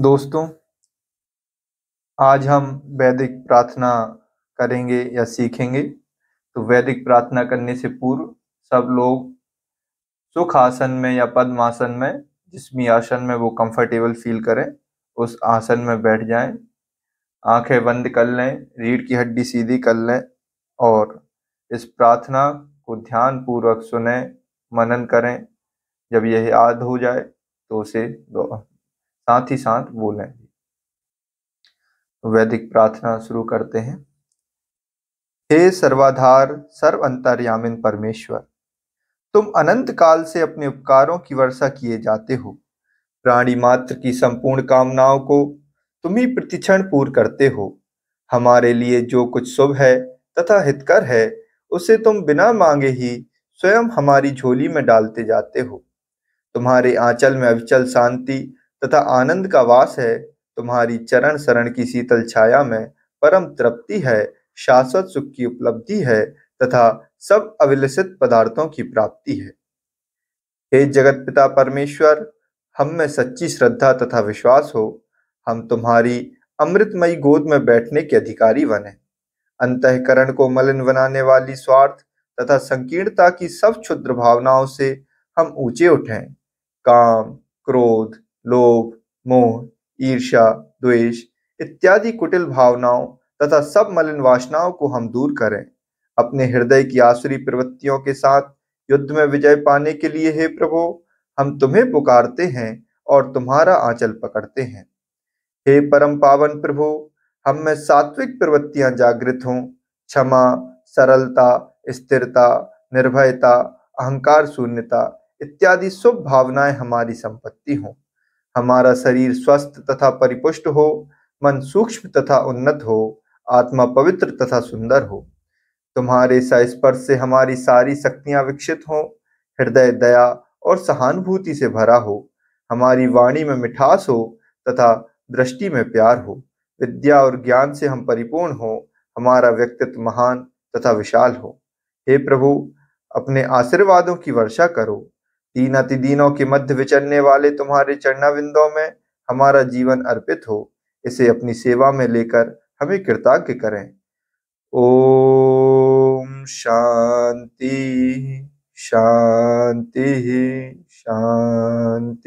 दोस्तों आज हम वैदिक प्रार्थना करेंगे या सीखेंगे तो वैदिक प्रार्थना करने से पूर्व सब लोग सुख आसन में या पद्मासन में जिस भी आसन में वो कंफर्टेबल फील करें उस आसन में बैठ जाएं, आंखें बंद कर लें रीढ़ की हड्डी सीधी कर लें और इस प्रार्थना को ध्यान पूर्वक सुने मनन करें जब यह याद हो जाए तो उसे साथ ही साथ बोलेंगे वैदिक प्रार्थना शुरू करते हैं हे सर्वाधार सर्व अंतर्यामिन परमेश्वर तुम अनंत काल से अपने उपकारों की वर्षा किए जाते हो प्राणी मात्र की संपूर्ण कामनाओं को तुम ही प्रतिक्षण पूर्ण करते हो हमारे लिए जो कुछ शुभ है तथा हितकर है उसे तुम बिना मांगे ही स्वयं हमारी झोली में डालते जाते हो तुम्हारे आंचल में अविचल शांति तथा आनंद का वास है तुम्हारी चरण शरण की शीतल छाया में परम तृप्ति है शाश्वत सुख की उपलब्धि है तथा सब अविलसित पदार्थों की प्राप्ति है हे जगत पिता परमेश्वर हम में सच्ची श्रद्धा तथा विश्वास हो हम तुम्हारी अमृतमयी गोद में बैठने के अधिकारी बने अंतकरण को मलिन बनाने वाली स्वार्थ तथा संकीर्णता की सब क्षुद्र भावनाओं से हम ऊंचे उठें काम क्रोध लोभ मोह ईर्ष्या द्वेष इत्यादि कुटिल भावनाओं तथा सब मलिन वासनाओं को हम दूर करें अपने हृदय की आसुरी प्रवृत्तियों के साथ युद्ध में विजय पाने के लिए हे प्रभु हम तुम्हें पुकारते हैं और तुम्हारा आंचल पकड़ते हैं हे परम पावन प्रभु हम में सात्विक प्रवृत्तियां जागृत हों क्षमा सरलता स्थिरता निर्भयता अहंकार शून्यता इत्यादि शुभ भावनाएं हमारी संपत्ति हों हमारा शरीर स्वस्थ तथा परिपुष्ट हो मन सूक्ष्म तथा उन्नत हो आत्मा पवित्र तथा सुंदर हो तुम्हारे स्पर्श से हमारी सारी शक्तियां विकसित हों हृदय दया और सहानुभूति से भरा हो हमारी वाणी में मिठास हो तथा दृष्टि में प्यार हो विद्या और ज्ञान से हम परिपूर्ण हो हमारा व्यक्तित्व महान तथा विशाल हो हे प्रभु अपने आशीर्वादों की वर्षा करो तीन अतिदीनों के मध्य विचरने वाले तुम्हारे चरणाविंदों में हमारा जीवन अर्पित हो इसे अपनी सेवा में लेकर हमें कृतज्ञ करें ओम शांति शांति शांति